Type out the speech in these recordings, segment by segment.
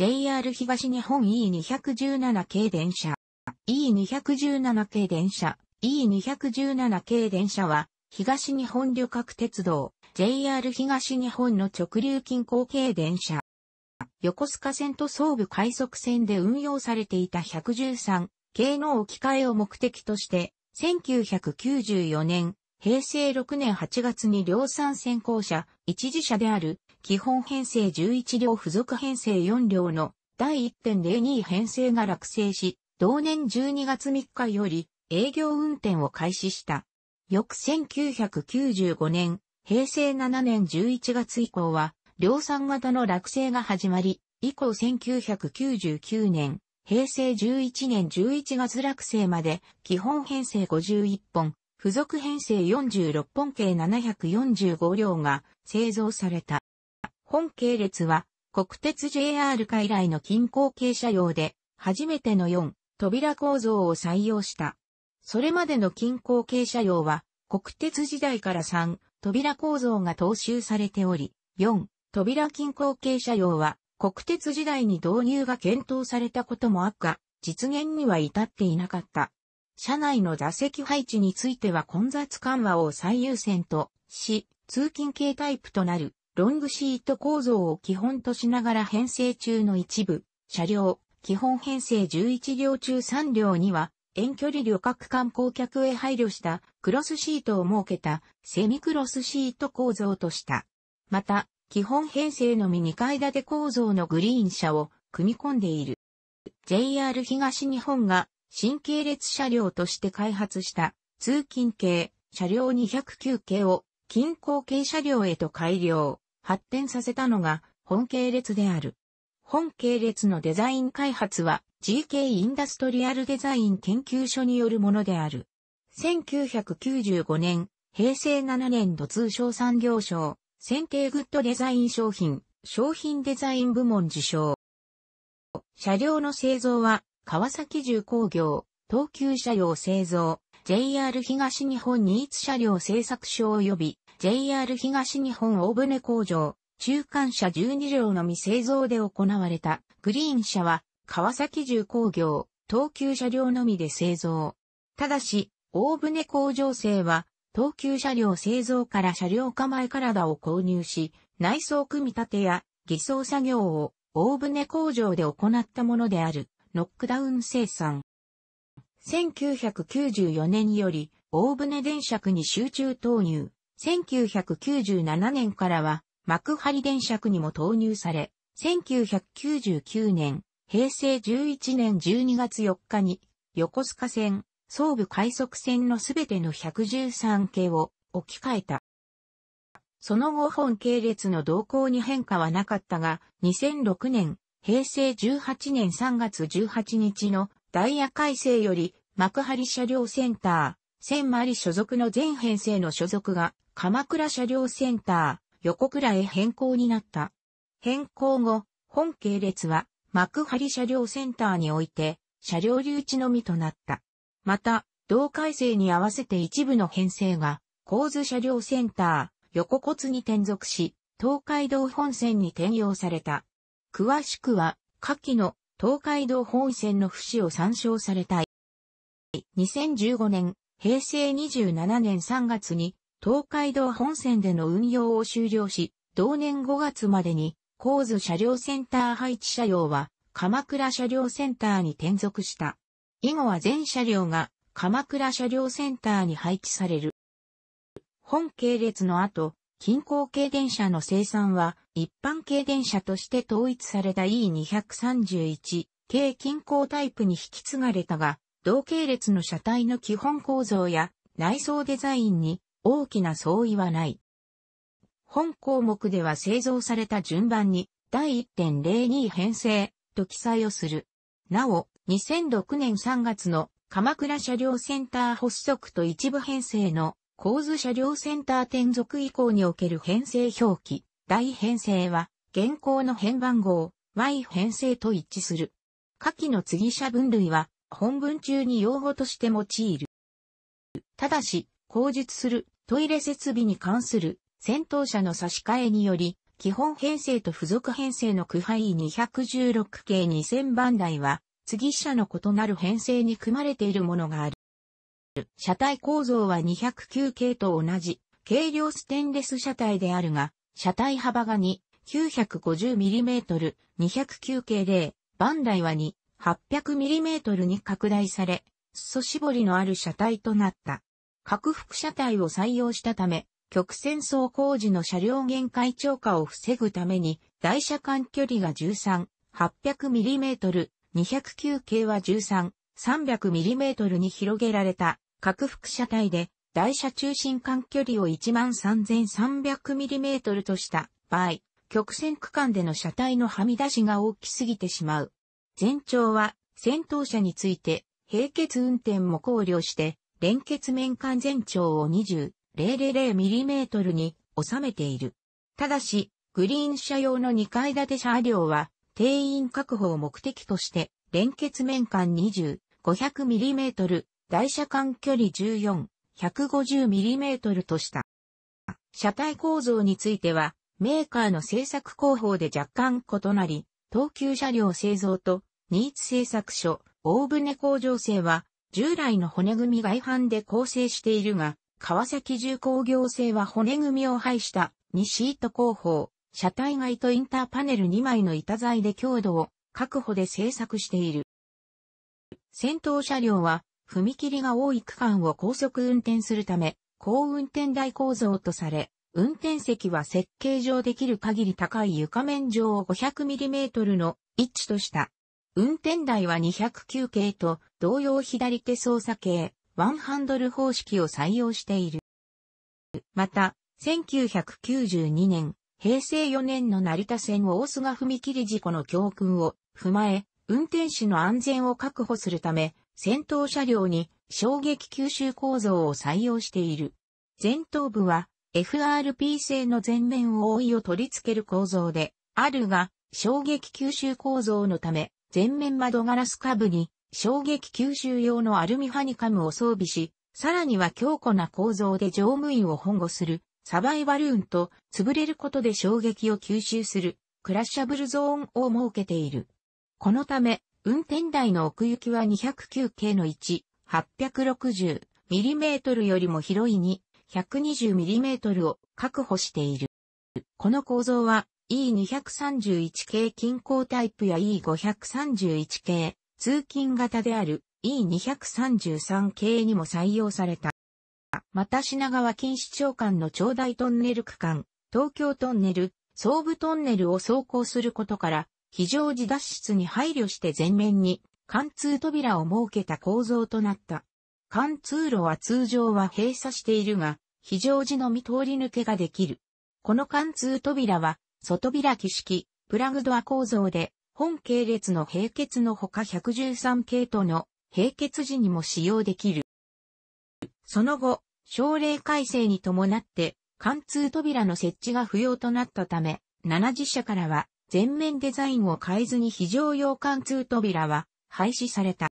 JR 東日本 E217 系電車。E217 系電車。E217 系電車は、東日本旅客鉄道、JR 東日本の直流近郊系電車。横須賀線と総武快速線で運用されていた113系の置き換えを目的として、1994年、平成6年8月に量産先行車、一時車である基本編成11両付属編成4両の第1.02編成が落成し、同年12月3日より営業運転を開始した。翌1995年、平成7年11月以降は、量産型の落成が始まり、以降1999年、平成11年11月落成まで、基本編成51本、付属編成46本計745両が製造された。本系列は国鉄 JR 海外来の近郊系車両で初めての4扉構造を採用した。それまでの近郊系車両は国鉄時代から3扉構造が踏襲されており、4扉近郊系車両は国鉄時代に導入が検討されたこともあった、実現には至っていなかった。車内の座席配置については混雑緩和を最優先とし、通勤系タイプとなるロングシート構造を基本としながら編成中の一部、車両、基本編成11両中3両には、遠距離旅客観光客へ配慮したクロスシートを設けたセミクロスシート構造とした。また、基本編成のみ2階建て構造のグリーン車を組み込んでいる。JR 東日本が新系列車両として開発した通勤系車両209系を近郊系車両へと改良。発展させたのが本系列である。本系列のデザイン開発は GK インダストリアルデザイン研究所によるものである。1995年、平成7年度通商産業省、選定グッドデザイン商品、商品デザイン部門受賞。車両の製造は、川崎重工業、東急車両製造、JR 東日本ニーツ車両製作所及び、JR 東日本大船工場、中間車12両のみ製造で行われた、グリーン車は、川崎重工業、東急車両のみで製造。ただし、大船工場製は、東急車両製造から車両構え体を購入し、内装組み立てや偽装作業を大船工場で行ったものである、ノックダウン生産。1994年より大船電車区に集中投入、1997年からは幕張電車区にも投入され、1999年、平成11年12月4日に横須賀線、総武快速線のすべての113系を置き換えた。その後本系列の動向に変化はなかったが、2006年、平成18年3月18日のダイヤ改正より幕張車両センター、千マリ所属の全編成の所属が、鎌倉車両センター、横倉へ変更になった。変更後、本系列は、幕張車両センターにおいて、車両留置のみとなった。また、同改正に合わせて一部の編成が、構図車両センター、横骨に転属し、東海道本線に転用された。詳しくは、下記の東海道本線の節を参照されたい。2015年平成27年3月に東海道本線での運用を終了し、同年5月までに、神津車両センター配置車両は、鎌倉車両センターに転属した。以後は全車両が鎌倉車両センターに配置される。本系列の後、近郊系電車の生産は一般系電車として統一された E231 系近郊タイプに引き継がれたが、同系列の車体の基本構造や内装デザインに大きな相違はない。本項目では製造された順番に第1.02編成と記載をする。なお、2006年3月の鎌倉車両センター発足と一部編成の構図車両センター転属以降における編成表記、大編成は現行の編番号 Y 編成と一致する。下記の次車分類は本文中に用語として用いる。ただし、口述するトイレ設備に関する戦闘車の差し替えにより、基本編成と付属編成の区配216系2000番台は、次車の異なる編成に組まれているものがある。車体構造は209系と同じ、軽量ステンレス車体であるが、車体幅が2、950mm、209系0、番台は2、800mm に拡大され、裾絞りのある車体となった。拡幅車体を採用したため、曲線走行時の車両限界超過を防ぐために、台車間距離が13、800mm、209系は13、300mm に広げられた拡幅車体で、台車中心間距離を 13300mm とした場合、曲線区間での車体のはみ出しが大きすぎてしまう。全長は先頭車について並結運転も考慮して連結面間全長を 20.000mm に収めている。ただし、グリーン車用の2階建て車両は定員確保を目的として連結面間 20.500mm 台車間距離 14.150mm とした。車体構造については、メーカーの製作工法で若干異なり、等級車両製造とニーツ製作所、大船工場製は、従来の骨組み外反で構成しているが、川崎重工業製は骨組みを配した2シート工法、車体外とインターパネル2枚の板材で強度を確保で製作している。先頭車両は、踏切が多い区間を高速運転するため、高運転台構造とされ、運転席は設計上できる限り高い床面上を 500mm の位置とした運転台は209系と同様左手操作系、ワンハンドル方式を採用している。また、1992年、平成4年の成田線大須賀踏切事故の教訓を踏まえ、運転手の安全を確保するため、先頭車両に衝撃吸収構造を採用している。前頭部は FRP 製の前面覆いを取り付ける構造であるが、衝撃吸収構造のため、全面窓ガラス下部に衝撃吸収用のアルミハニカムを装備し、さらには強固な構造で乗務員を保護するサバイバルーンと潰れることで衝撃を吸収するクラッシャブルゾーンを設けている。このため、運転台の奥行きは209系の1、860mm よりも広い2、120mm を確保している。この構造は E231 系近郊タイプや E531 系通勤型である E233 系にも採用された。また品川近糸長官の長大トンネル区間、東京トンネル、総武トンネルを走行することから、非常時脱出に配慮して前面に貫通扉を設けた構造となった。貫通路は通常は閉鎖しているが、非常時のみ通り抜けができる。この貫通扉は外開き式、プラグドア構造で、本系列の並結のほか113系統の並結時にも使用できる。その後、省令改正に伴って、貫通扉の設置が不要となったため、7次社からは、全面デザインを変えずに非常用貫通扉は廃止された。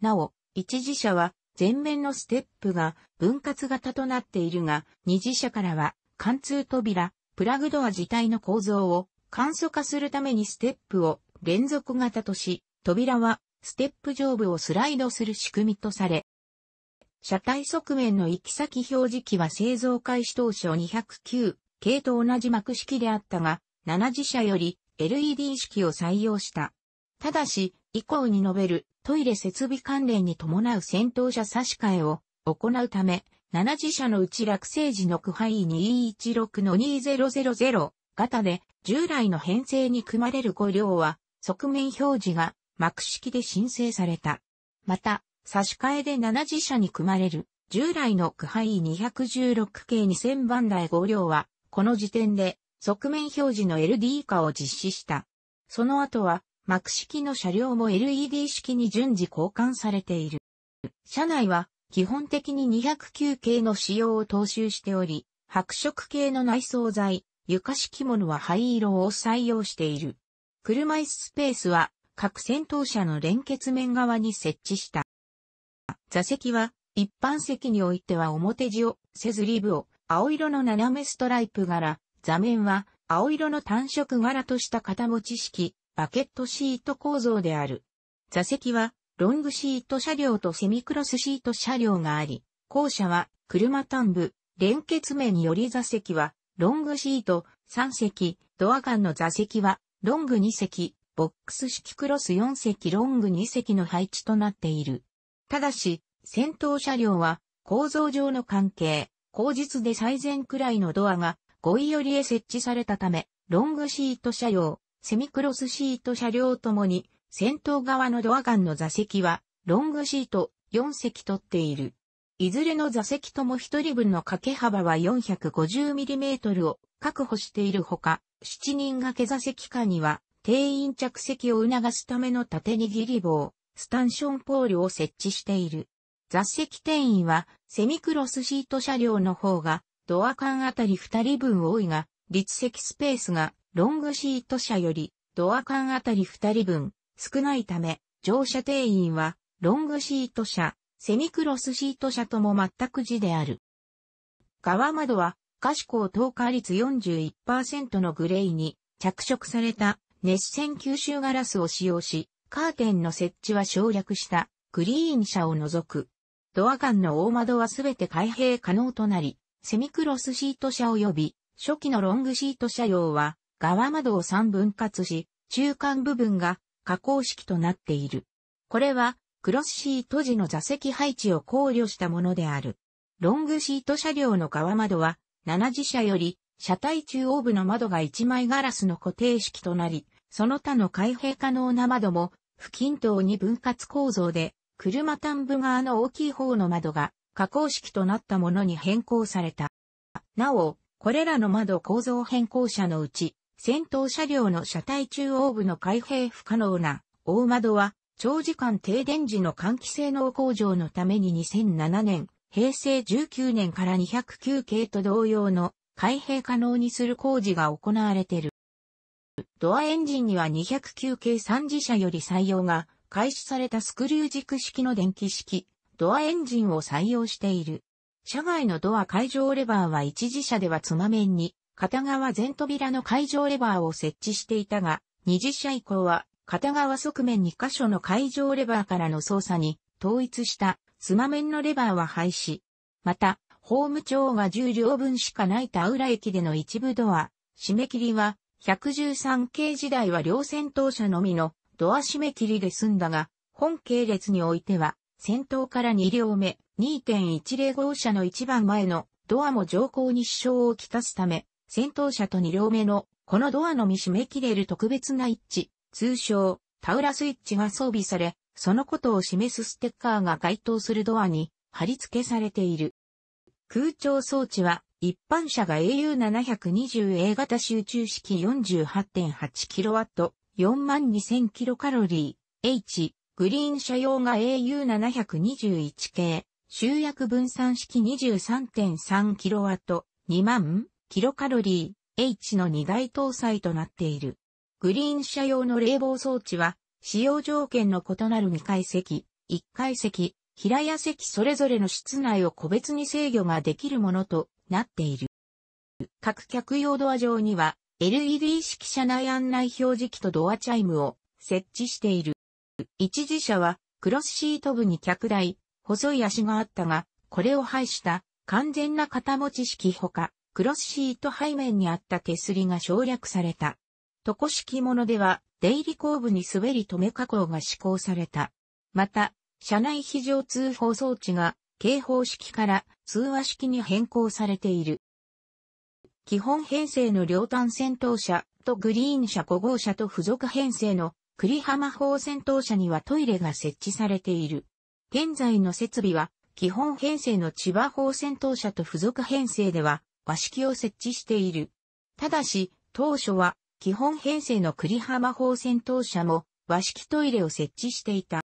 なお、一次社は前面のステップが分割型となっているが、二次社からは貫通扉、プラグドア自体の構造を簡素化するためにステップを連続型とし、扉はステップ上部をスライドする仕組みとされ、車体側面の行き先表示器は製造開始当初209系と同じ幕式であったが、7次社より LED 式を採用した。ただし、以降に述べるトイレ設備関連に伴う先頭車差し替えを行うため、7次社のうち落成時の区配216の2000型で、従来の編成に組まれる5両は、側面表示が、幕式で申請された。また、差し替えで7次社に組まれる、従来の区配216系2000番台5両は、この時点で、側面表示の LD 化を実施した。その後は、幕式の車両も LED 式に順次交換されている。車内は基本的に209系の仕様を踏襲しており、白色系の内装材、床敷物は灰色を採用している。車椅子スペースは各戦闘車の連結面側に設置した。座席は一般席においては表地をせずリブを青色の斜めストライプ柄、座面は青色の単色柄とした型持ち式、バケットシート構造である。座席はロングシート車両とセミクロスシート車両があり、後者は車端部、連結面により座席はロングシート3席、ドア間の座席はロング2席、ボックス式クロス4席ロング2席の配置となっている。ただし、先頭車両は構造上の関係、後日で最前くらいのドアが5位寄りへ設置されたため、ロングシート車両、セミクロスシート車両ともに先頭側のドアガンの座席は、ロングシート4席取っている。いずれの座席とも1人分の掛け幅は 450mm を確保しているほか、7人掛け座席下には、定員着席を促すための縦握り棒、スタンションポールを設置している。座席定員は、セミクロスシート車両の方が、ドア間あたり2人分多いが、立席スペースが、ロングシート車より、ドア間あたり2人分、少ないため、乗車定員は、ロングシート車、セミクロスシート車とも全く字である。側窓は、可視光透過率41%のグレーに着色された熱線吸収ガラスを使用し、カーテンの設置は省略したグリーン車を除く。ドア間の大窓はすべて開閉可能となり、セミクロスシート車及び初期のロングシート車用は側窓を3分割し、中間部分が加工式となっている。これは、クロスシート時の座席配置を考慮したものである。ロングシート車両の側窓は、7次車より、車体中央部の窓が1枚ガラスの固定式となり、その他の開閉可能な窓も、不均等に分割構造で、車端部側の大きい方の窓が、加工式となったものに変更された。なお、これらの窓構造変更者のうち、戦闘車両の車体中央部の開閉不可能な大窓は長時間停電時の換気性能向上のために2007年、平成19年から209系と同様の開閉可能にする工事が行われている。ドアエンジンには209系3次車より採用が開始されたスクリュー軸式の電気式、ドアエンジンを採用している。車外のドア解錠レバーは一次車ではつま面に片側全扉の解錠レバーを設置していたが、二次車以降は、片側側面2箇所の解錠レバーからの操作に、統一した、つま面のレバーは廃止。また、ホーム長が10両分しかない田浦駅での一部ドア、締め切りは、113系時代は両先頭車のみの、ドア締め切りで済んだが、本系列においては、先頭から2両目、2 1 0号車の一番前の、ドアも乗降に支障を来すため、先頭車と2両目の、このドアのみ締め切れる特別な一致、通称、タウラスイッチが装備され、そのことを示すステッカーが該当するドアに貼り付けされている。空調装置は、一般車が AU720A 型集中式 48.8kW、42000kcal、H、グリーン車用が AU721 系、集約分散式 23.3kW、2万キロカロリー H の2大搭載となっている。グリーン車用の冷房装置は、使用条件の異なる2階席、1階席、平屋席それぞれの室内を個別に制御ができるものとなっている。各客用ドア上には LED 式車内案内表示器とドアチャイムを設置している。一時車はクロスシート部に客台、細い足があったが、これを排した完全な型持ち式ほか、クロスシート背面にあった手すりが省略された。床式物では、出入り後部に滑り止め加工が施行された。また、車内非常通報装置が警報式から通話式に変更されている。基本編成の両端戦闘車とグリーン車5号車と付属編成の栗浜砲戦闘車にはトイレが設置されている。現在の設備は基本編成の千葉砲戦闘車と付属編成では和式を設置している。ただし、当初は、基本編成の栗浜砲戦闘車も和式トイレを設置していた。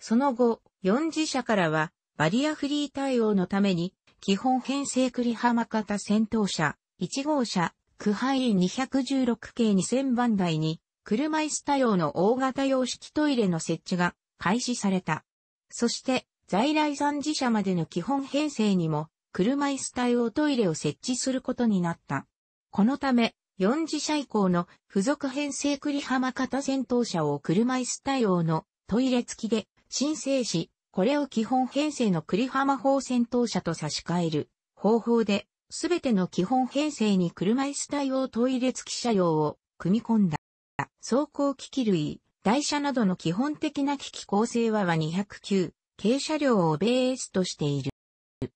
その後、4次車からは、バリアフリー対応のために、基本編成栗浜型戦闘車、1号車、区配216系2000番台に、車椅子対応の大型洋式トイレの設置が開始された。そして、在来三次車までの基本編成にも、車椅子対応トイレを設置することになった。このため、4次車以降の付属編成栗浜型戦闘車を車椅子対応のトイレ付きで申請し、これを基本編成の栗浜法戦闘車と差し替える方法で、すべての基本編成に車椅子対応トイレ付き車両を組み込んだ。走行機器類、台車などの基本的な機器構成は209、軽車両をベースとしている。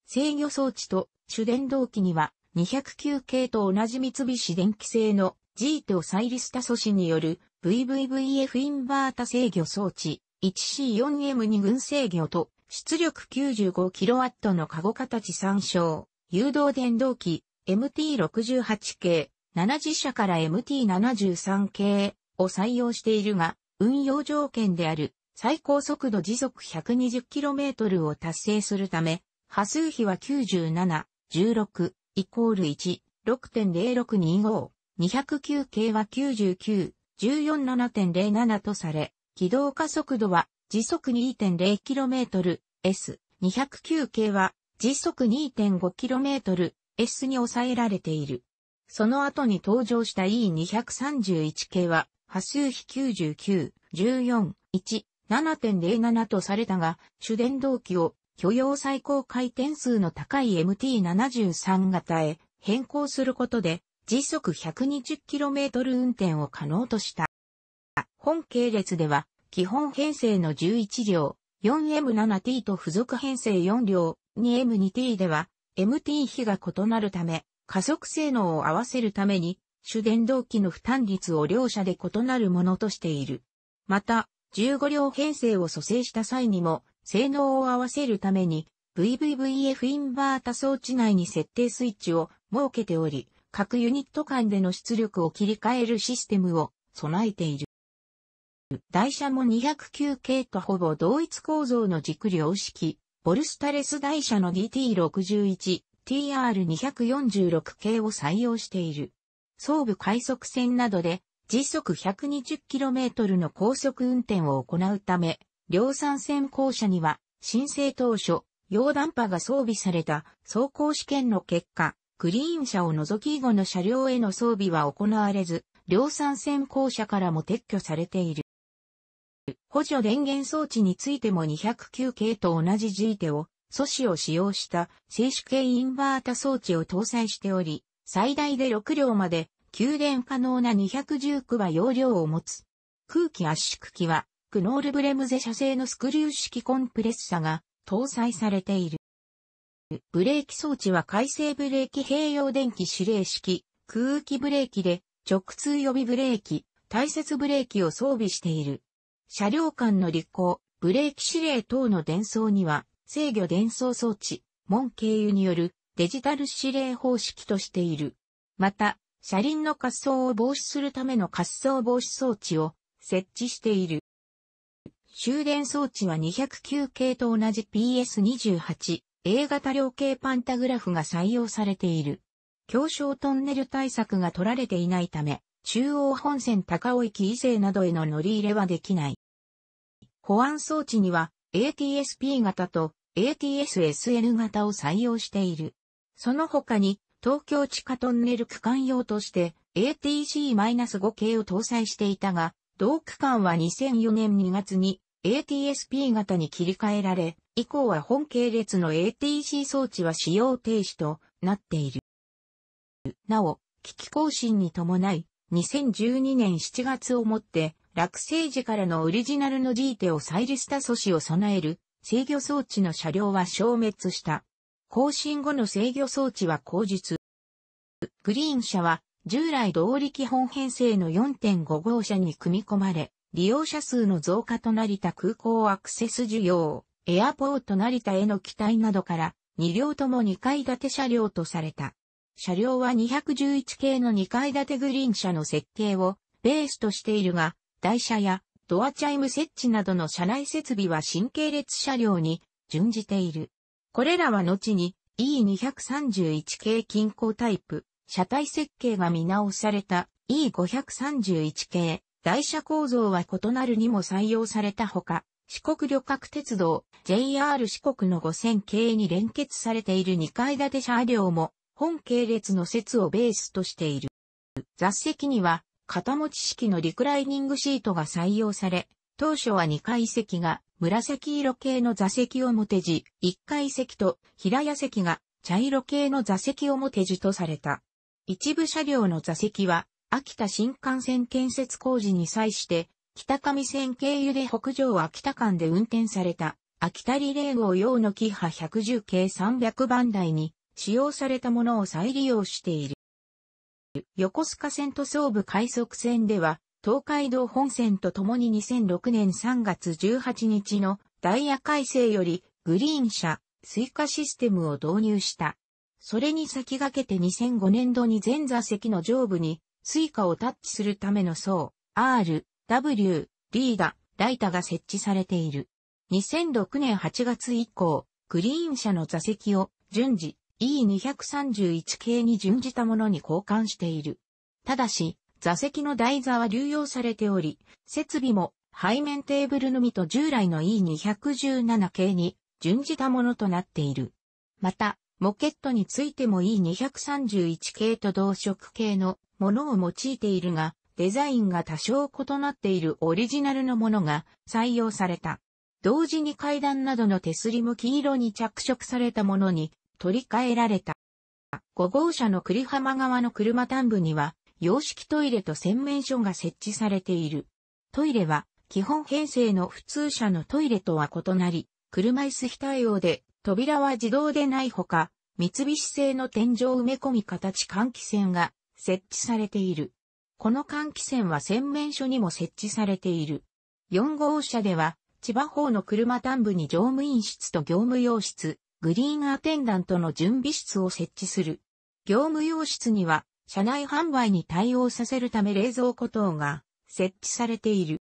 制御装置と主電動機には209系と同じ三菱電機製の G とサイリスタ素子による VVVF インバータ制御装置 1C4M2 群制御と出力 95kW のカゴ形参照誘導電動機 MT68 系7 0社から MT73 系を採用しているが運用条件である最高速度時速 120km を達成するため波数比は97、16、イコール1、6.0625、209系は99、147.07とされ、軌道加速度は時速 2.0km、S209 系は時速 2.5km、S に抑えられている。その後に登場した E231 系は、波数比99、14、1、7.07とされたが、主電動機を許容最高回転数の高い MT73 型へ変更することで時速 120km 運転を可能とした。本系列では基本編成の11両、4M7T と付属編成4両、2M2T では MT 比が異なるため加速性能を合わせるために主電動機の負担率を両者で異なるものとしている。また、15両編成を蘇生した際にも、性能を合わせるために VVVF インバータ装置内に設定スイッチを設けており、各ユニット間での出力を切り替えるシステムを備えている。台車も209系とほぼ同一構造の軸量式、ボルスタレス台車の DT61、TR246 系を採用している。総部快速線などで時速 120km の高速運転を行うため、量産船校舎には、申請当初、溶断波が装備された走行試験の結果、グリーン車を除き以後の車両への装備は行われず、量産船校舎からも撤去されている。補助電源装置についても209系と同じ G 手を素子を使用した静止系インバータ装置を搭載しており、最大で6両まで給電可能な219は容量を持つ。空気圧縮機はクノールブレムゼ社製のスクリュー式コンプレッサが搭載されている。ブレーキ装置は回生ブレーキ併用電気指令式、空気ブレーキで直通予備ブレーキ、対接ブレーキを装備している。車両間の履行、ブレーキ指令等の伝送には制御伝送装置、門経由によるデジタル指令方式としている。また、車輪の滑走を防止するための滑走防止装置を設置している。終電装置は209系と同じ PS28、A 型量系パンタグラフが採用されている。強小トンネル対策が取られていないため、中央本線高尾駅以西などへの乗り入れはできない。保安装置には ATSP 型と ATSSN 型を採用している。その他に東京地下トンネル区間用として ATC-5 系を搭載していたが、同区間は2004年2月に ATSP 型に切り替えられ、以降は本系列の ATC 装置は使用停止となっている。なお、機器更新に伴い、2012年7月をもって、落成時からのオリジナルの G 手を再利した素子を備える制御装置の車両は消滅した。更新後の制御装置は後述。グリーン車は従来通り基本編成の4.5号車に組み込まれ、利用者数の増加となりた空港アクセス需要、エアポート成田への期待などから、2両とも2階建て車両とされた。車両は211系の2階建てグリーン車の設計をベースとしているが、台車やドアチャイム設置などの車内設備は新系列車両に準じている。これらは後に E231 系近郊タイプ、車体設計が見直された E531 系、台車構造は異なるにも採用されたほか、四国旅客鉄道 JR 四国の5000系に連結されている2階建て車両も本系列の説をベースとしている。座席には肩持ち式のリクライニングシートが採用され、当初は2階席が紫色系の座席をもてじ、1階席と平屋席が茶色系の座席をもてじとされた。一部車両の座席は、秋田新幹線建設工事に際して、北上線経由で北上秋田間で運転された、秋田リレー号用のキハ110系300番台に、使用されたものを再利用している。横須賀線と総武快速線では、東海道本線とともに2006年3月18日のダイヤ改正よりグリーン車、追加システムを導入した。それに先駆けて2005年度に全座席の上部にスイカをタッチするための層、R、W、リーダ、ライタが設置されている。2006年8月以降、グリーン車の座席を順次 E231 系に準じたものに交換している。ただし、座席の台座は流用されており、設備も背面テーブルのみと従来の E217 系に準じたものとなっている。また、モケットについても E231 系と同色系のものを用いているが、デザインが多少異なっているオリジナルのものが採用された。同時に階段などの手すりも黄色に着色されたものに取り替えられた。5号車の栗浜側の車端部には、洋式トイレと洗面所が設置されている。トイレは、基本編成の普通車のトイレとは異なり、車椅子非対応で扉は自動でないほか、三菱製の天井埋め込み形換気扇が設置されている。この換気扇は洗面所にも設置されている。4号車では、千葉方の車端部に乗務員室と業務用室、グリーンアテンダントの準備室を設置する。業務用室には、車内販売に対応させるため冷蔵庫等が設置されている。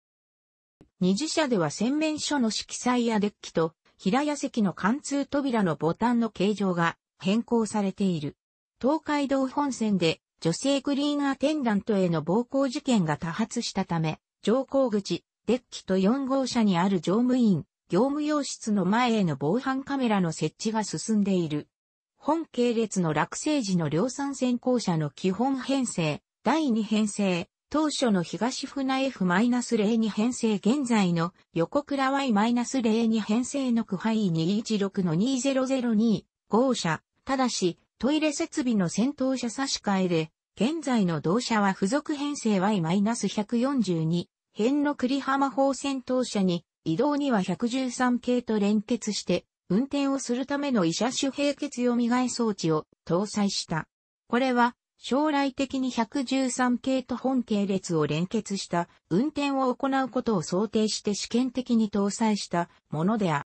二次車では洗面所の色彩やデッキと平屋席の貫通扉のボタンの形状が変更されている。東海道本線で女性グリーンアテンダントへの暴行事件が多発したため、乗降口、デッキと4号車にある乗務員、業務用室の前への防犯カメラの設置が進んでいる。本系列の落成時の量産先行車の基本編成、第2編成、当初の東船 F-02 編成現在の横倉 Y-02 編成の区配216の2002号車、ただしトイレ設備の先頭車差し替えで、現在の同車は付属編成 Y-142 編の栗浜方先頭車に移動には113系と連結して運転をするための医者種並結読み替え装置を搭載した。これは将来的に113系と本系列を連結した運転を行うことを想定して試験的に搭載したものである。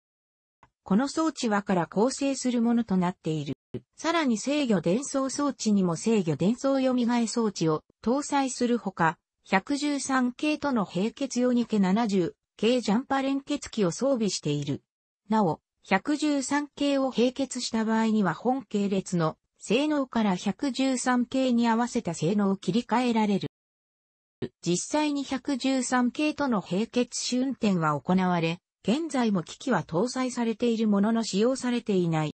この装置はから構成するものとなっている。さらに制御伝送装置にも制御伝送蘇え装置を搭載するほか、113系との並結用にけ70系ジャンパ連結機を装備している。なお、113系を並結した場合には本系列の性能から113系に合わせた性能を切り替えられる。実際に113系との並結試運転は行われ、現在も機器は搭載されているものの使用されていない。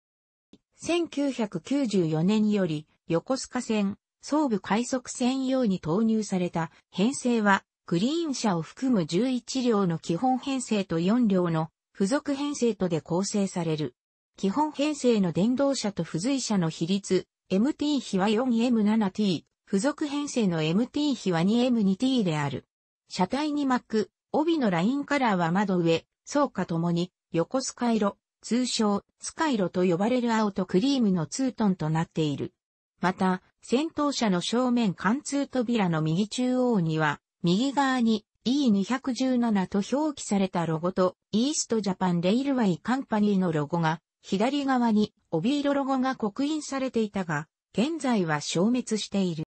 1994年より横須賀線、総武快速専用に投入された編成は、グリーン車を含む11両の基本編成と4両の付属編成とで構成される。基本編成の電動車と付随車の比率、MT 比は 4M7T、付属編成の MT 比は 2M2T である。車体に巻く、帯のラインカラーは窓上、そうかともに、横スカイロ、通称、スカイロと呼ばれる青とクリームのツートンとなっている。また、先頭車の正面貫通扉の右中央には、右側に E217 と表記されたロゴと、イーストジャパンレイルワイカンパニーのロゴが左側に帯色ロゴが刻印されていたが、現在は消滅している。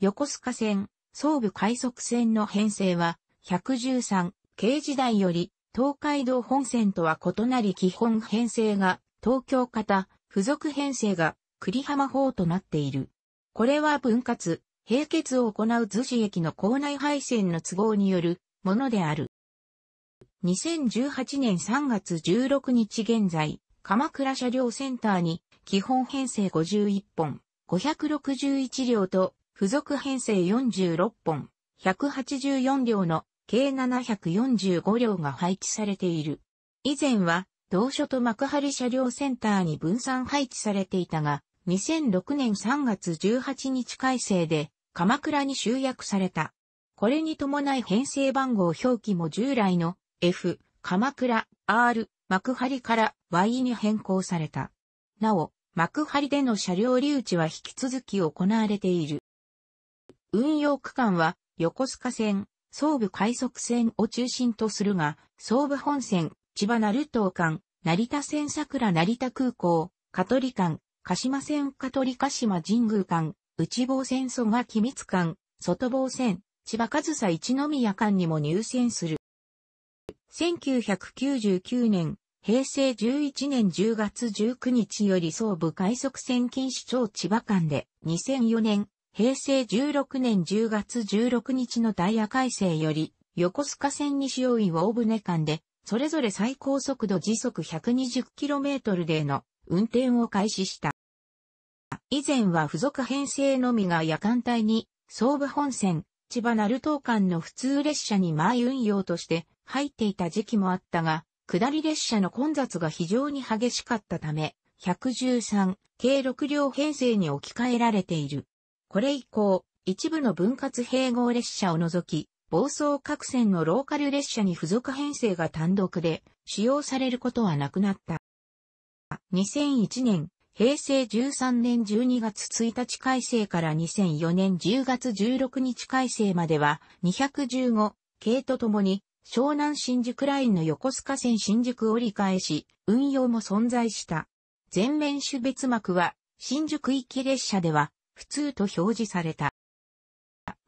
横須賀線、総武快速線の編成は、113軽時代より、東海道本線とは異なり基本編成が、東京型、付属編成が、栗浜方となっている。これは分割、並結を行う逗子駅の構内配線の都合によるものである。2018年3月16日現在、鎌倉車両センターに、基本編成51本、561両と、付属編成46本、184両の計745両が配置されている。以前は、同所と幕張車両センターに分散配置されていたが、2006年3月18日改正で、鎌倉に集約された。これに伴い編成番号表記も従来の F、鎌倉、R、幕張から Y に変更された。なお、幕張での車両留置は引き続き行われている。運用区間は横須賀線、総武快速線を中心とするが、総武本線、千葉成東間、成田線桜成田空港、香取間、鹿島線香取鹿島神宮間、内房線蘇我機密間、外房線、千葉上総一宮間にも入線する。1999年、平成11年10月19日より総武快速線禁止町千葉間で、2004年、平成16年10月16日のダイヤ改正より、横須賀線西大井大船間で、それぞれ最高速度時速 120km での運転を開始した。以前は付属編成のみが夜間帯に、総武本線、千葉鳴東間の普通列車に前運用として入っていた時期もあったが、下り列車の混雑が非常に激しかったため、113、計6両編成に置き換えられている。これ以降、一部の分割併合列車を除き、暴走各線のローカル列車に付属編成が単独で使用されることはなくなった。2001年、平成13年12月1日改正から2004年10月16日改正までは215系とともに湘南新宿ラインの横須賀線新宿折り返し、運用も存在した。全面種別幕は、新宿行き列車では、普通と表示された。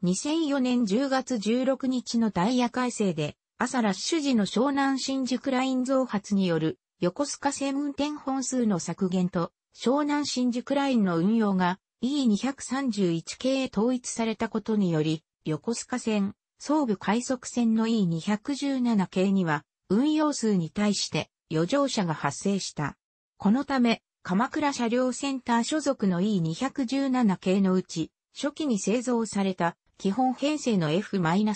2004年10月16日のダイヤ改正で、朝ラッシュ時の湘南新宿ライン増発による横須賀線運転本数の削減と湘南新宿ラインの運用が E231 系統一されたことにより横須賀線総武快速線の E217 系には、運用数に対して余剰車が発生した。このため、鎌倉車両センター所属の E217 系のうち、初期に製造された基本編成の F-01、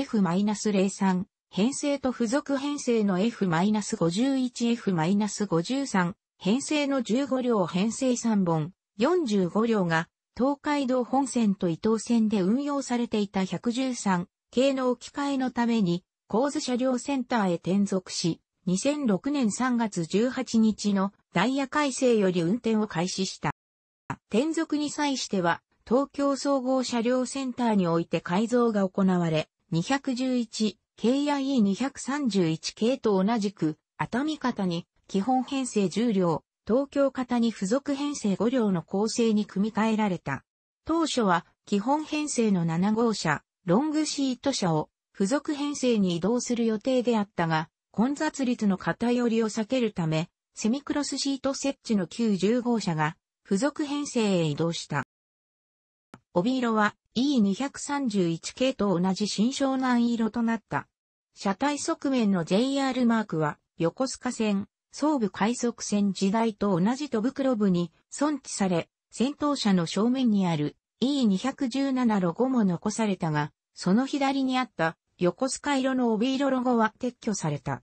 F-03、編成と付属編成の F-51、F-53、編成の15両編成3本、45両が東海道本線と伊東線で運用されていた113系の置き換えのために、構図車両センターへ転属し、2006年3月18日のダイヤ改正より運転を開始した。転属に際しては、東京総合車両センターにおいて改造が行われ、211系 i E231 系と同じく、熱海方に基本編成10両、東京型に付属編成5両の構成に組み替えられた。当初は基本編成の7号車、ロングシート車を付属編成に移動する予定であったが、混雑率の偏りを避けるため、セミクロスシート設置の9、10号車が付属編成へ移動した。帯色は E231 系と同じ新湘南色となった。車体側面の JR マークは横須賀線総武海賊船時代と同じ戸袋部に存置され、戦闘車の正面にある E217 ロゴも残されたが、その左にあった横須賀色の帯色ロゴは撤去された。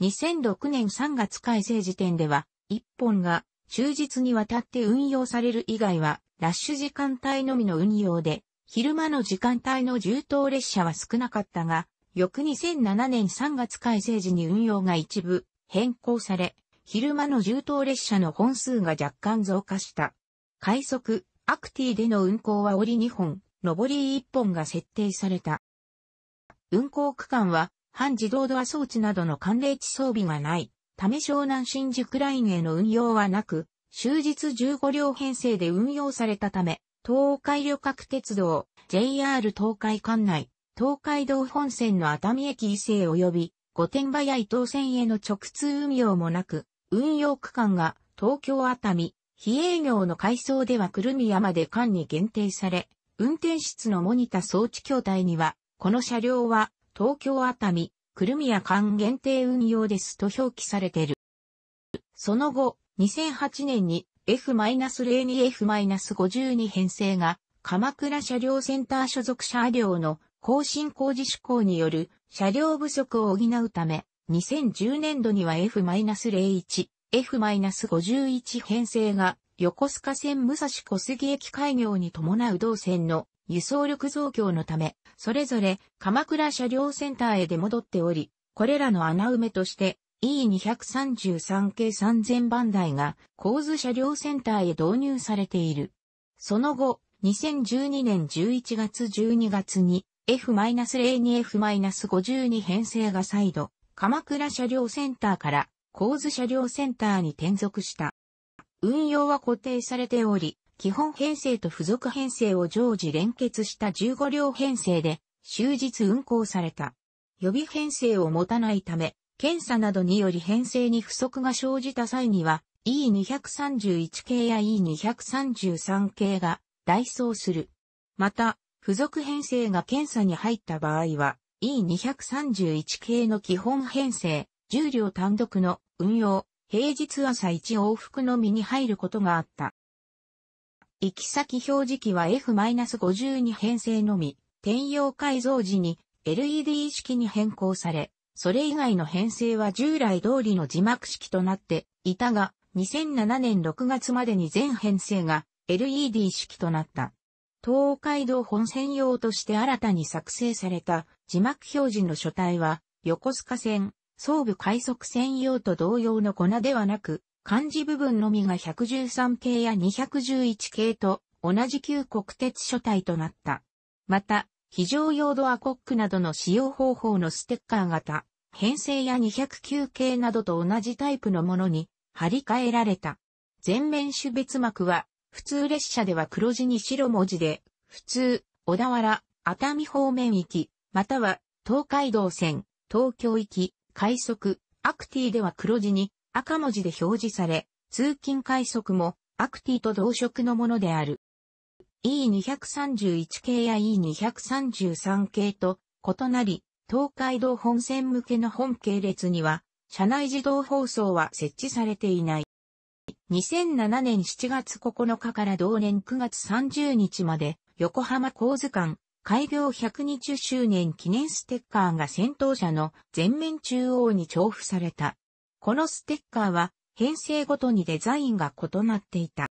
2006年3月改正時点では、1本が終日にわたって運用される以外は、ラッシュ時間帯のみの運用で、昼間の時間帯の重当列車は少なかったが、翌2007年3月改正時に運用が一部変更され、昼間の重当列車の本数が若干増加した。快速、アクティでの運行は折り2本、上り1本が設定された。運行区間は、半自動ドア装置などの寒冷地装備がない、ため湘南新宿ラインへの運用はなく、終日15両編成で運用されたため、東海旅客鉄道、JR 東海管内、東海道本線の熱海駅伊勢及び御殿場や伊東線への直通運用もなく、運用区間が東京熱海、非営業の階層では久留宮まで間に限定され、運転室のモニタ装置筐体には、この車両は東京熱海、久留宮間限定運用ですと表記されている。その後、2008年に F-02F-52 編成が鎌倉車両センター所属車両の更新工事施行による車両不足を補うため、2010年度には F-01、F-51 編成が横須賀線武蔵小杉駅開業に伴う同線の輸送力増強のため、それぞれ鎌倉車両センターへ出戻っており、これらの穴埋めとして E233 系3000番台が構図車両センターへ導入されている。その後、2012年11月12月に F-02F-52 編成が再度、鎌倉車両センターから構図車両センターに転属した。運用は固定されており、基本編成と付属編成を常時連結した15両編成で終日運行された。予備編成を持たないため、検査などにより編成に不足が生じた際には E231 系や E233 系が代走する。また、付属編成が検査に入った場合は、E231 系の基本編成、重量単独の運用、平日朝1往復のみに入ることがあった。行き先表示器は F-52 編成のみ、転用改造時に LED 式に変更され、それ以外の編成は従来通りの字幕式となっていたが、2007年6月までに全編成が LED 式となった。東海道本線用として新たに作成された字幕表示の書体は、横須賀線、総武快速専用と同様の粉ではなく、漢字部分のみが113系や211系と同じ旧国鉄書体となった。また、非常用ドアコックなどの使用方法のステッカー型、編成や209系などと同じタイプのものに張り替えられた。全面種別膜は普通列車では黒字に白文字で、普通、小田原、熱海方面行き、または、東海道線、東京行き、快速、アクティでは黒字に赤文字で表示され、通勤快速もアクティと同色のものである。E231 系や E233 系と異なり、東海道本線向けの本系列には、車内自動放送は設置されていない。2007年7月9日から同年9月30日まで、横浜港図館、開業120周年記念ステッカーが先頭車の全面中央に重布された。このステッカーは、編成ごとにデザインが異なっていた。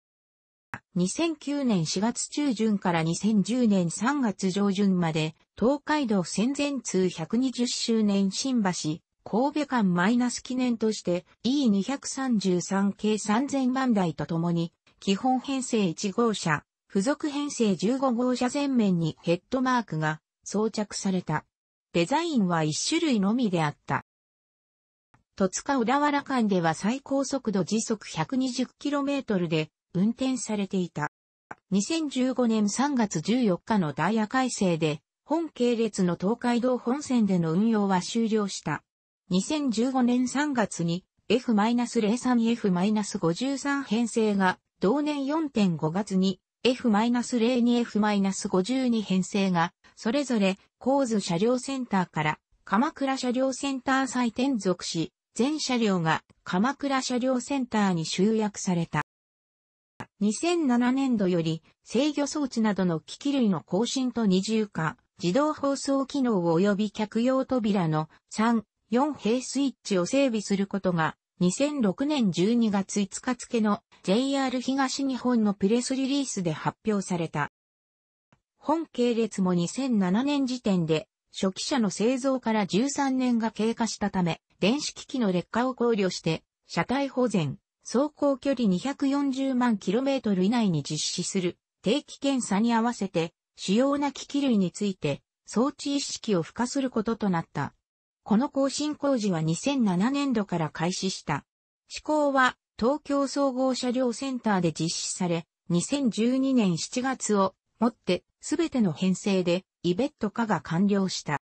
2009年4月中旬から2010年3月上旬まで、東海道戦前通120周年新橋、神戸間マイナス記念として E233 系3000万台とともに、基本編成1号車、付属編成15号車前面にヘッドマークが装着された。デザインは1種類のみであった。戸塚小田原間では最高速度時速 120km で運転されていた。2015年3月14日のダイヤ改正で、本系列の東海道本線での運用は終了した。2015年3月に F-03F-53 編成が、同年4.5月に F-02F-52 編成が、それぞれ、構図車両センターから、鎌倉車両センター再転属し、全車両が鎌倉車両センターに集約された。2007年度より制御装置などの機器類の更新と二重化、自動放送機能及び客用扉の3、4平スイッチを整備することが2006年12月5日付の JR 東日本のプレスリリースで発表された。本系列も2007年時点で初期車の製造から13年が経過したため、電子機器の劣化を考慮して、車体保全、走行距離240万 km 以内に実施する定期検査に合わせて、主要な機器類について装置意識を付加することとなった。この更新工事は2007年度から開始した。施行は東京総合車両センターで実施され、2012年7月をもってすべての編成でイベット化が完了した。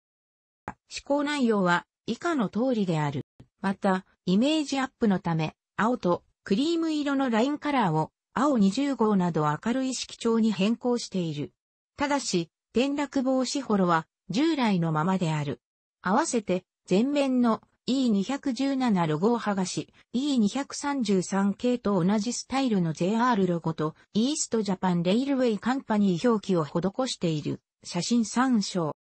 施行内容は以下の通りである。また、イメージアップのため、青とクリーム色のラインカラーを青20号など明るい色調に変更している。ただし、転落防止ホロは従来のままである。合わせて前面の E217 ロゴを剥がし、E233 系と同じスタイルの JR ロゴとイーストジャパンレイルウェイカンパニー表記を施している写真参照。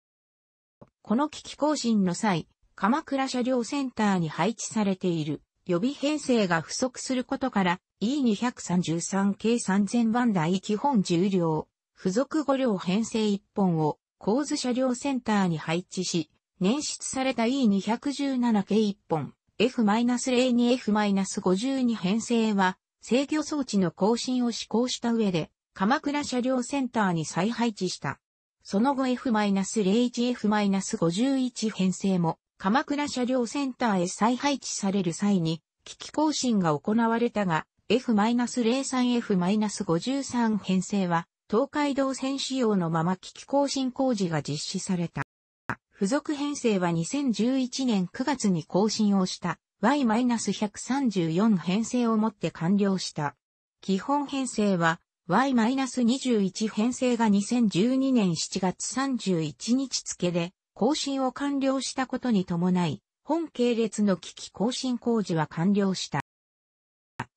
この機器更新の際、鎌倉車両センターに配置されている予備編成が不足することから E233 系3000番台基本重量、付属5両編成1本を構図車両センターに配置し、捻出された E217 k 1本、F-02F-52 編成は、制御装置の更新を施行した上で、鎌倉車両センターに再配置した。その後 F-01F-51 編成も、鎌倉車両センターへ再配置される際に、機器更新が行われたが、F-03F-53 編成は、東海道線仕様のまま機器更新工事が実施された。付属編成は2011年9月に更新をした Y-134 編成をもって完了した。基本編成は Y-21 編成が2012年7月31日付で更新を完了したことに伴い、本系列の機器更新工事は完了した。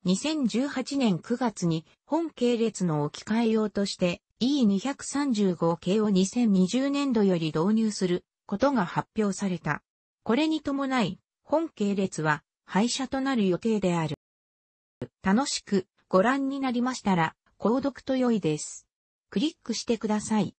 2018年9月に本系列の置き換え用として E235 系を2020年度より導入することが発表された。これに伴い、本系列は廃車となる予定である。楽しくご覧になりましたら、購読と良いです。クリックしてください。